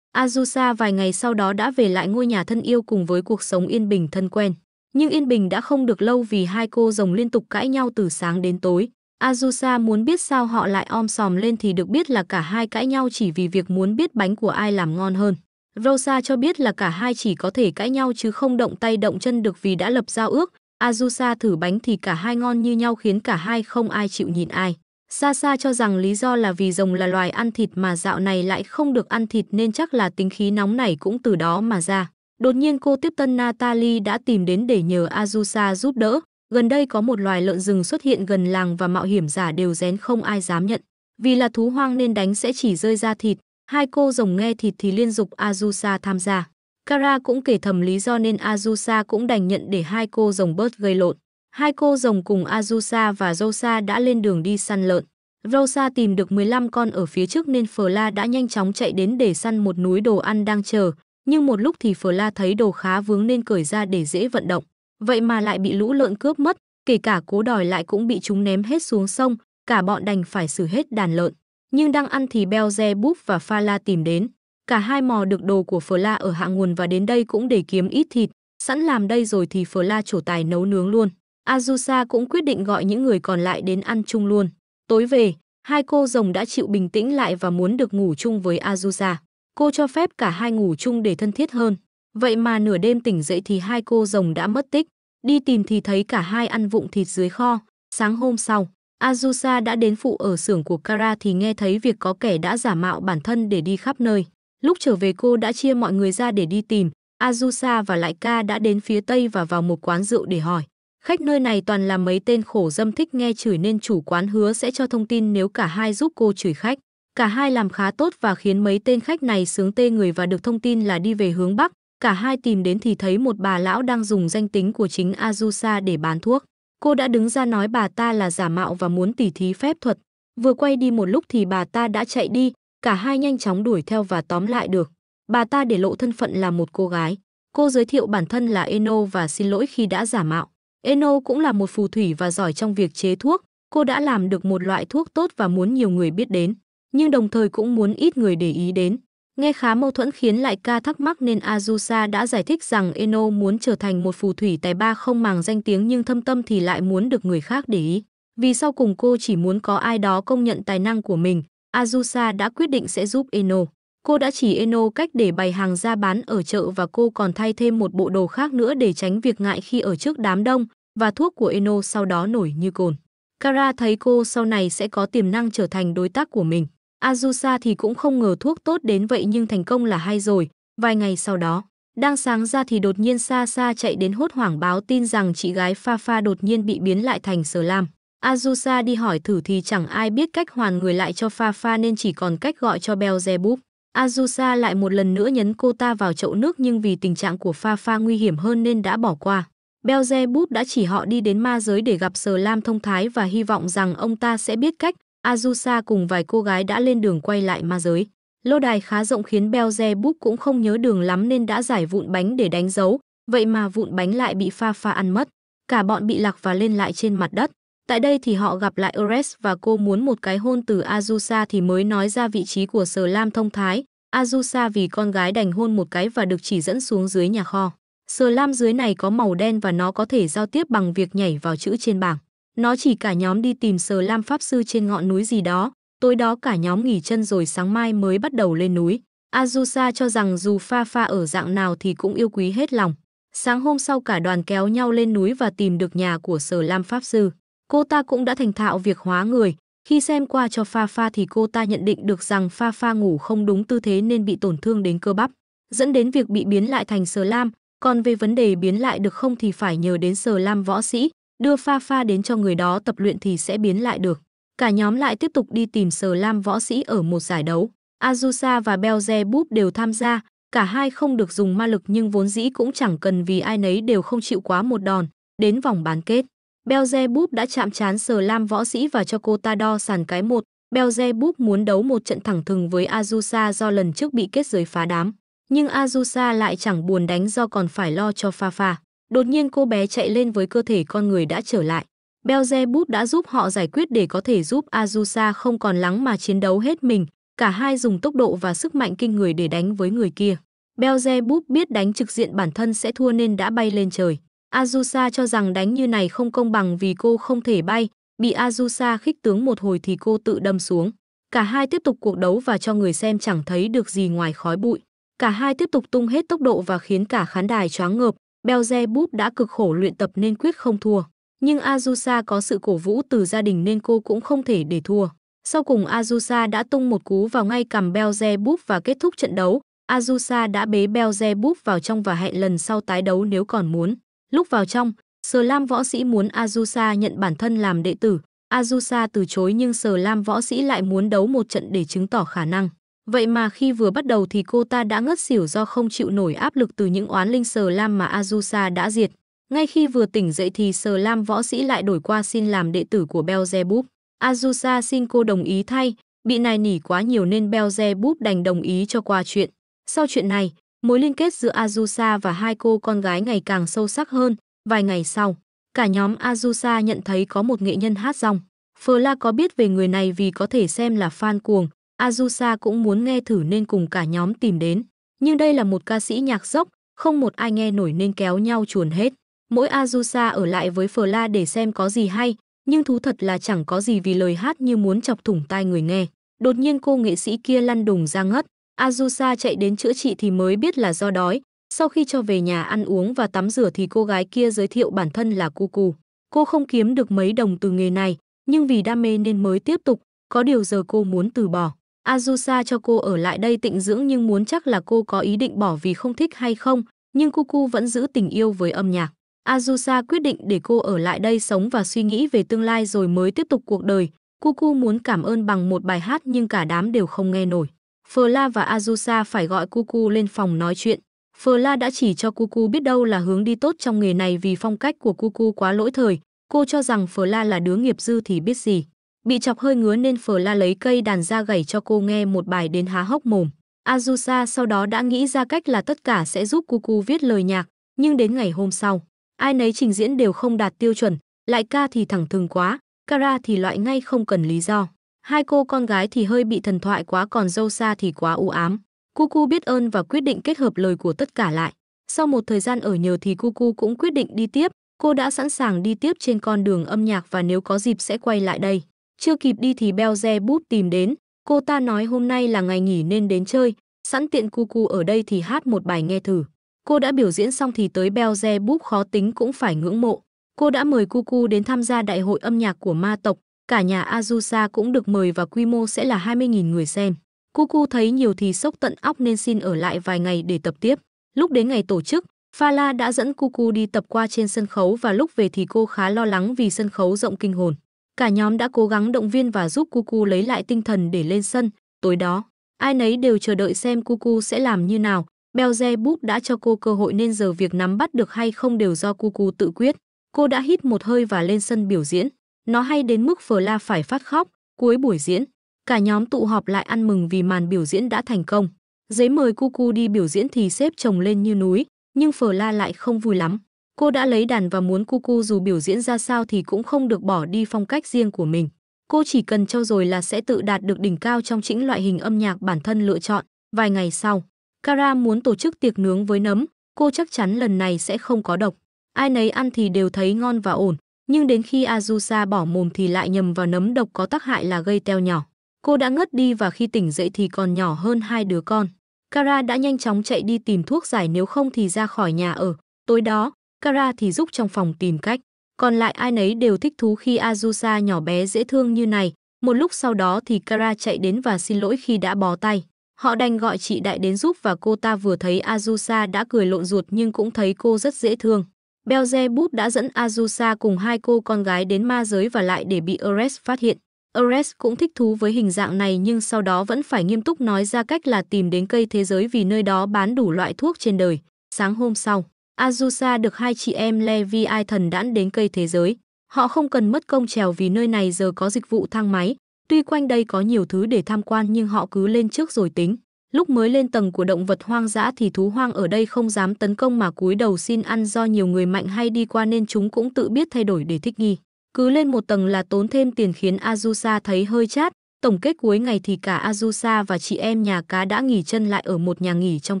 Azusa vài ngày sau đó đã về lại ngôi nhà thân yêu cùng với cuộc sống yên bình thân quen. Nhưng yên bình đã không được lâu vì hai cô rồng liên tục cãi nhau từ sáng đến tối. Azusa muốn biết sao họ lại om sòm lên thì được biết là cả hai cãi nhau chỉ vì việc muốn biết bánh của ai làm ngon hơn. Rosa cho biết là cả hai chỉ có thể cãi nhau chứ không động tay động chân được vì đã lập giao ước. Azusa thử bánh thì cả hai ngon như nhau khiến cả hai không ai chịu nhìn ai. Xa xa cho rằng lý do là vì rồng là loài ăn thịt mà dạo này lại không được ăn thịt nên chắc là tính khí nóng này cũng từ đó mà ra. Đột nhiên cô tiếp tân Natalie đã tìm đến để nhờ Azusa giúp đỡ. Gần đây có một loài lợn rừng xuất hiện gần làng và mạo hiểm giả đều rén không ai dám nhận. Vì là thú hoang nên đánh sẽ chỉ rơi ra thịt. Hai cô rồng nghe thịt thì liên dục Azusa tham gia. Kara cũng kể thầm lý do nên Azusa cũng đành nhận để hai cô rồng bớt gây lộn. Hai cô rồng cùng Azusa và Rosa đã lên đường đi săn lợn. Rosa tìm được 15 con ở phía trước nên Fla đã nhanh chóng chạy đến để săn một núi đồ ăn đang chờ. Nhưng một lúc thì Fla thấy đồ khá vướng nên cởi ra để dễ vận động. Vậy mà lại bị lũ lợn cướp mất, kể cả cố đòi lại cũng bị chúng ném hết xuống sông, cả bọn đành phải xử hết đàn lợn. Nhưng đang ăn thì Belzebub và Fala tìm đến. Cả hai mò được đồ của Fla ở hạ nguồn và đến đây cũng để kiếm ít thịt, sẵn làm đây rồi thì Fla chủ tài nấu nướng luôn. Azusa cũng quyết định gọi những người còn lại đến ăn chung luôn. Tối về, hai cô rồng đã chịu bình tĩnh lại và muốn được ngủ chung với Azusa. Cô cho phép cả hai ngủ chung để thân thiết hơn. Vậy mà nửa đêm tỉnh dậy thì hai cô rồng đã mất tích. Đi tìm thì thấy cả hai ăn vụng thịt dưới kho. Sáng hôm sau, Azusa đã đến phụ ở xưởng của Kara thì nghe thấy việc có kẻ đã giả mạo bản thân để đi khắp nơi. Lúc trở về cô đã chia mọi người ra để đi tìm. Azusa và Lại Ca đã đến phía Tây và vào một quán rượu để hỏi. Khách nơi này toàn là mấy tên khổ dâm thích nghe chửi nên chủ quán hứa sẽ cho thông tin nếu cả hai giúp cô chửi khách. Cả hai làm khá tốt và khiến mấy tên khách này sướng tê người và được thông tin là đi về hướng Bắc. Cả hai tìm đến thì thấy một bà lão đang dùng danh tính của chính Azusa để bán thuốc. Cô đã đứng ra nói bà ta là giả mạo và muốn tỉ thí phép thuật. Vừa quay đi một lúc thì bà ta đã chạy đi, cả hai nhanh chóng đuổi theo và tóm lại được. Bà ta để lộ thân phận là một cô gái. Cô giới thiệu bản thân là Eno và xin lỗi khi đã giả mạo. Eno cũng là một phù thủy và giỏi trong việc chế thuốc, cô đã làm được một loại thuốc tốt và muốn nhiều người biết đến, nhưng đồng thời cũng muốn ít người để ý đến. Nghe khá mâu thuẫn khiến lại ca thắc mắc nên Azusa đã giải thích rằng Eno muốn trở thành một phù thủy tài ba không màng danh tiếng nhưng thâm tâm thì lại muốn được người khác để ý. Vì sau cùng cô chỉ muốn có ai đó công nhận tài năng của mình, Azusa đã quyết định sẽ giúp Eno. Cô đã chỉ Eno cách để bày hàng ra bán ở chợ và cô còn thay thêm một bộ đồ khác nữa để tránh việc ngại khi ở trước đám đông và thuốc của Eno sau đó nổi như cồn. Kara thấy cô sau này sẽ có tiềm năng trở thành đối tác của mình. Azusa thì cũng không ngờ thuốc tốt đến vậy nhưng thành công là hay rồi. Vài ngày sau đó, đang sáng ra thì đột nhiên xa xa chạy đến hốt hoảng báo tin rằng chị gái Pha Pha đột nhiên bị biến lại thành sờ lam. Azusa đi hỏi thử thì chẳng ai biết cách hoàn người lại cho Pha Pha nên chỉ còn cách gọi cho Belzebub. Azusa lại một lần nữa nhấn cô ta vào chậu nước nhưng vì tình trạng của Pha Pha nguy hiểm hơn nên đã bỏ qua. Belzebub đã chỉ họ đi đến ma giới để gặp Sờ Lam Thông Thái và hy vọng rằng ông ta sẽ biết cách. Azusa cùng vài cô gái đã lên đường quay lại ma giới. Lô đài khá rộng khiến Belzebub cũng không nhớ đường lắm nên đã giải vụn bánh để đánh dấu, vậy mà vụn bánh lại bị Pha Pha ăn mất. Cả bọn bị lạc và lên lại trên mặt đất. Tại đây thì họ gặp lại Ores và cô muốn một cái hôn từ Azusa thì mới nói ra vị trí của Sở Lam thông thái. Azusa vì con gái đành hôn một cái và được chỉ dẫn xuống dưới nhà kho. Sờ lam dưới này có màu đen và nó có thể giao tiếp bằng việc nhảy vào chữ trên bảng. Nó chỉ cả nhóm đi tìm sờ lam pháp sư trên ngọn núi gì đó, tối đó cả nhóm nghỉ chân rồi sáng mai mới bắt đầu lên núi. Azusa cho rằng dù pha pha ở dạng nào thì cũng yêu quý hết lòng. Sáng hôm sau cả đoàn kéo nhau lên núi và tìm được nhà của sờ lam pháp sư cô ta cũng đã thành thạo việc hóa người. Khi xem qua cho Pha Pha thì cô ta nhận định được rằng Pha Pha ngủ không đúng tư thế nên bị tổn thương đến cơ bắp, dẫn đến việc bị biến lại thành sờ lam. Còn về vấn đề biến lại được không thì phải nhờ đến sờ lam võ sĩ, đưa Pha Pha đến cho người đó tập luyện thì sẽ biến lại được. Cả nhóm lại tiếp tục đi tìm sờ lam võ sĩ ở một giải đấu. Azusa và Belzebub đều tham gia, cả hai không được dùng ma lực nhưng vốn dĩ cũng chẳng cần vì ai nấy đều không chịu quá một đòn, đến vòng bán kết. Belzebub đã chạm trán sờ lam võ sĩ và cho cô ta đo sàn cái một. Belzebub muốn đấu một trận thẳng thừng với Azusa do lần trước bị kết giới phá đám. Nhưng Azusa lại chẳng buồn đánh do còn phải lo cho Pha Pha. Đột nhiên cô bé chạy lên với cơ thể con người đã trở lại. Belzebub đã giúp họ giải quyết để có thể giúp Azusa không còn lắng mà chiến đấu hết mình. Cả hai dùng tốc độ và sức mạnh kinh người để đánh với người kia. Belzebub biết đánh trực diện bản thân sẽ thua nên đã bay lên trời. Azusa cho rằng đánh như này không công bằng vì cô không thể bay, bị Azusa khích tướng một hồi thì cô tự đâm xuống. Cả hai tiếp tục cuộc đấu và cho người xem chẳng thấy được gì ngoài khói bụi. Cả hai tiếp tục tung hết tốc độ và khiến cả khán đài choáng ngợp. Belzebub đã cực khổ luyện tập nên quyết không thua. Nhưng Azusa có sự cổ vũ từ gia đình nên cô cũng không thể để thua. Sau cùng Azusa đã tung một cú vào ngay cầm Belzebub và kết thúc trận đấu. Azusa đã bế Belzebub vào trong và hẹn lần sau tái đấu nếu còn muốn. Lúc vào trong, Sờ Lam võ sĩ muốn Azusa nhận bản thân làm đệ tử, Azusa từ chối nhưng Sờ Lam võ sĩ lại muốn đấu một trận để chứng tỏ khả năng. Vậy mà khi vừa bắt đầu thì cô ta đã ngất xỉu do không chịu nổi áp lực từ những oán linh Sờ Lam mà Azusa đã diệt. Ngay khi vừa tỉnh dậy thì Sờ Lam võ sĩ lại đổi qua xin làm đệ tử của Belzebub. Azusa xin cô đồng ý thay, bị nài nỉ quá nhiều nên Belzebub đành đồng ý cho qua chuyện. Sau chuyện này, Mối liên kết giữa Azusa và hai cô con gái ngày càng sâu sắc hơn, vài ngày sau, cả nhóm Azusa nhận thấy có một nghệ nhân hát rong. Fla có biết về người này vì có thể xem là fan cuồng, Azusa cũng muốn nghe thử nên cùng cả nhóm tìm đến. Nhưng đây là một ca sĩ nhạc dốc, không một ai nghe nổi nên kéo nhau chuồn hết. Mỗi Azusa ở lại với Fla để xem có gì hay, nhưng thú thật là chẳng có gì vì lời hát như muốn chọc thủng tai người nghe. Đột nhiên cô nghệ sĩ kia lăn đùng ra ngất, Azusa chạy đến chữa trị thì mới biết là do đói. Sau khi cho về nhà ăn uống và tắm rửa thì cô gái kia giới thiệu bản thân là Cucu. Cô không kiếm được mấy đồng từ nghề này, nhưng vì đam mê nên mới tiếp tục, có điều giờ cô muốn từ bỏ. Azusa cho cô ở lại đây tịnh dưỡng nhưng muốn chắc là cô có ý định bỏ vì không thích hay không, nhưng Cucu vẫn giữ tình yêu với âm nhạc. Azusa quyết định để cô ở lại đây sống và suy nghĩ về tương lai rồi mới tiếp tục cuộc đời. Cucu muốn cảm ơn bằng một bài hát nhưng cả đám đều không nghe nổi. Fla và Azusa phải gọi Cucu lên phòng nói chuyện. Fla đã chỉ cho Cucu biết đâu là hướng đi tốt trong nghề này vì phong cách của Cucu quá lỗi thời. Cô cho rằng Fla là đứa nghiệp dư thì biết gì. Bị chọc hơi ngứa nên Fla lấy cây đàn ra gảy cho cô nghe một bài đến há hốc mồm. Azusa sau đó đã nghĩ ra cách là tất cả sẽ giúp Cucu viết lời nhạc, nhưng đến ngày hôm sau, ai nấy trình diễn đều không đạt tiêu chuẩn, lại ca thì thẳng thừng quá, Kara thì loại ngay không cần lý do. Hai cô con gái thì hơi bị thần thoại quá còn dâu xa thì quá u ám. Cucu biết ơn và quyết định kết hợp lời của tất cả lại. Sau một thời gian ở nhờ thì Cucu cũng quyết định đi tiếp. Cô đã sẵn sàng đi tiếp trên con đường âm nhạc và nếu có dịp sẽ quay lại đây. Chưa kịp đi thì Belze tìm đến. Cô ta nói hôm nay là ngày nghỉ nên đến chơi. Sẵn tiện Cucu ở đây thì hát một bài nghe thử. Cô đã biểu diễn xong thì tới Belze khó tính cũng phải ngưỡng mộ. Cô đã mời Cucu đến tham gia đại hội âm nhạc của ma tộc cả nhà Azusa cũng được mời và quy mô sẽ là 20.000 người xem. Cucu thấy nhiều thì sốc tận óc nên xin ở lại vài ngày để tập tiếp. Lúc đến ngày tổ chức, Fala đã dẫn Cucu đi tập qua trên sân khấu và lúc về thì cô khá lo lắng vì sân khấu rộng kinh hồn. Cả nhóm đã cố gắng động viên và giúp Cucu lấy lại tinh thần để lên sân. Tối đó, ai nấy đều chờ đợi xem Cucu sẽ làm như nào. Belzebub đã cho cô cơ hội nên giờ việc nắm bắt được hay không đều do Cucu tự quyết. Cô đã hít một hơi và lên sân biểu diễn. Nó hay đến mức Phở La phải phát khóc, cuối buổi diễn, cả nhóm tụ họp lại ăn mừng vì màn biểu diễn đã thành công. Giấy mời Cucu đi biểu diễn thì xếp chồng lên như núi, nhưng Phở La lại không vui lắm. Cô đã lấy đàn và muốn Cucu dù biểu diễn ra sao thì cũng không được bỏ đi phong cách riêng của mình. Cô chỉ cần trau dồi là sẽ tự đạt được đỉnh cao trong chính loại hình âm nhạc bản thân lựa chọn. Vài ngày sau, Kara muốn tổ chức tiệc nướng với nấm, cô chắc chắn lần này sẽ không có độc. Ai nấy ăn thì đều thấy ngon và ổn nhưng đến khi Azusa bỏ mồm thì lại nhầm vào nấm độc có tác hại là gây teo nhỏ. Cô đã ngất đi và khi tỉnh dậy thì còn nhỏ hơn hai đứa con. Kara đã nhanh chóng chạy đi tìm thuốc giải nếu không thì ra khỏi nhà ở. Tối đó, Kara thì giúp trong phòng tìm cách. Còn lại ai nấy đều thích thú khi Azusa nhỏ bé dễ thương như này. Một lúc sau đó thì Kara chạy đến và xin lỗi khi đã bó tay. Họ đành gọi chị Đại đến giúp và cô ta vừa thấy Azusa đã cười lộn ruột nhưng cũng thấy cô rất dễ thương. Belzebub đã dẫn Azusa cùng hai cô con gái đến ma giới và lại để bị Ares phát hiện. Ares cũng thích thú với hình dạng này nhưng sau đó vẫn phải nghiêm túc nói ra cách là tìm đến cây thế giới vì nơi đó bán đủ loại thuốc trên đời. Sáng hôm sau, Azusa được hai chị em Levi Ai thần đãn đến cây thế giới. Họ không cần mất công trèo vì nơi này giờ có dịch vụ thang máy. Tuy quanh đây có nhiều thứ để tham quan nhưng họ cứ lên trước rồi tính. Lúc mới lên tầng của động vật hoang dã thì thú hoang ở đây không dám tấn công mà cúi đầu xin ăn do nhiều người mạnh hay đi qua nên chúng cũng tự biết thay đổi để thích nghi. Cứ lên một tầng là tốn thêm tiền khiến Azusa thấy hơi chát. Tổng kết cuối ngày thì cả Azusa và chị em nhà cá đã nghỉ chân lại ở một nhà nghỉ trong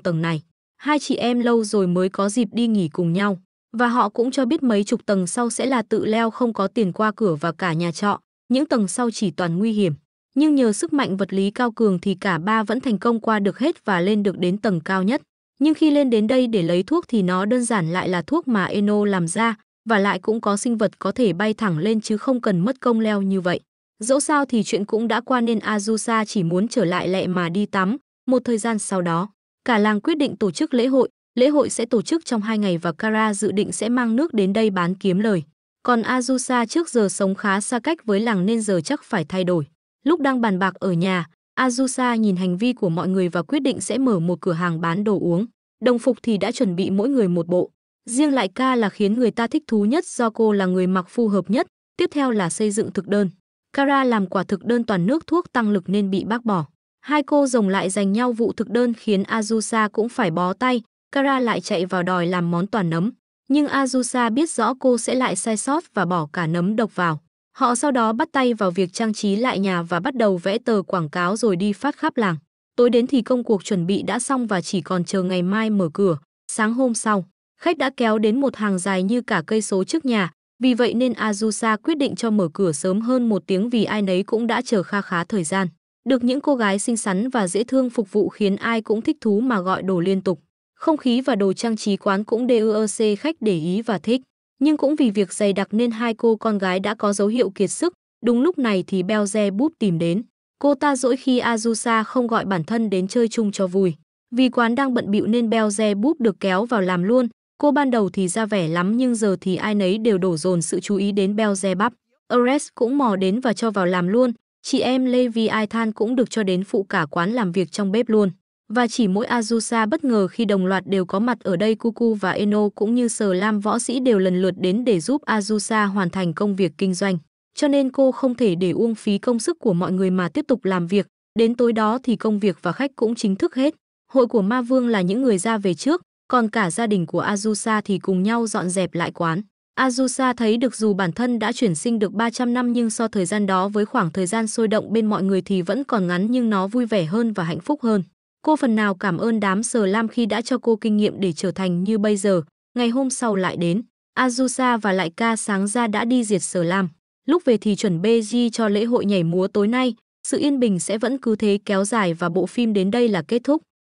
tầng này. Hai chị em lâu rồi mới có dịp đi nghỉ cùng nhau. Và họ cũng cho biết mấy chục tầng sau sẽ là tự leo không có tiền qua cửa và cả nhà trọ. Những tầng sau chỉ toàn nguy hiểm nhưng nhờ sức mạnh vật lý cao cường thì cả ba vẫn thành công qua được hết và lên được đến tầng cao nhất. Nhưng khi lên đến đây để lấy thuốc thì nó đơn giản lại là thuốc mà Eno làm ra, và lại cũng có sinh vật có thể bay thẳng lên chứ không cần mất công leo như vậy. Dẫu sao thì chuyện cũng đã qua nên Azusa chỉ muốn trở lại lẹ mà đi tắm. Một thời gian sau đó, cả làng quyết định tổ chức lễ hội. Lễ hội sẽ tổ chức trong hai ngày và Kara dự định sẽ mang nước đến đây bán kiếm lời. Còn Azusa trước giờ sống khá xa cách với làng nên giờ chắc phải thay đổi. Lúc đang bàn bạc ở nhà, Azusa nhìn hành vi của mọi người và quyết định sẽ mở một cửa hàng bán đồ uống. Đồng phục thì đã chuẩn bị mỗi người một bộ. Riêng lại ca là khiến người ta thích thú nhất do cô là người mặc phù hợp nhất. Tiếp theo là xây dựng thực đơn. Kara làm quả thực đơn toàn nước thuốc tăng lực nên bị bác bỏ. Hai cô rồng lại giành nhau vụ thực đơn khiến Azusa cũng phải bó tay. Kara lại chạy vào đòi làm món toàn nấm. Nhưng Azusa biết rõ cô sẽ lại sai sót và bỏ cả nấm độc vào. Họ sau đó bắt tay vào việc trang trí lại nhà và bắt đầu vẽ tờ quảng cáo rồi đi phát khắp làng. Tối đến thì công cuộc chuẩn bị đã xong và chỉ còn chờ ngày mai mở cửa. Sáng hôm sau, khách đã kéo đến một hàng dài như cả cây số trước nhà, vì vậy nên Azusa quyết định cho mở cửa sớm hơn một tiếng vì ai nấy cũng đã chờ kha khá thời gian. Được những cô gái xinh xắn và dễ thương phục vụ khiến ai cũng thích thú mà gọi đồ liên tục. Không khí và đồ trang trí quán cũng DEC khách để ý và thích nhưng cũng vì việc dày đặc nên hai cô con gái đã có dấu hiệu kiệt sức. Đúng lúc này thì Belzebub tìm đến. Cô ta dỗi khi Azusa không gọi bản thân đến chơi chung cho vui. Vì quán đang bận bịu nên Belzebub được kéo vào làm luôn. Cô ban đầu thì ra vẻ lắm nhưng giờ thì ai nấy đều đổ dồn sự chú ý đến Belzebub. Ares cũng mò đến và cho vào làm luôn. Chị em Leviathan cũng được cho đến phụ cả quán làm việc trong bếp luôn. Và chỉ mỗi Azusa bất ngờ khi đồng loạt đều có mặt ở đây Cucu và Eno cũng như Sờ Lam võ sĩ đều lần lượt đến để giúp Azusa hoàn thành công việc kinh doanh. Cho nên cô không thể để uông phí công sức của mọi người mà tiếp tục làm việc. Đến tối đó thì công việc và khách cũng chính thức hết. Hội của Ma Vương là những người ra về trước, còn cả gia đình của Azusa thì cùng nhau dọn dẹp lại quán. Azusa thấy được dù bản thân đã chuyển sinh được 300 năm nhưng so thời gian đó với khoảng thời gian sôi động bên mọi người thì vẫn còn ngắn nhưng nó vui vẻ hơn và hạnh phúc hơn. Cô phần nào cảm ơn đám sờ lam khi đã cho cô kinh nghiệm để trở thành như bây giờ. Ngày hôm sau lại đến, Azusa và lại ca sáng ra đã đi diệt sờ lam. Lúc về thì chuẩn BG cho lễ hội nhảy múa tối nay, sự yên bình sẽ vẫn cứ thế kéo dài và bộ phim đến đây là kết thúc.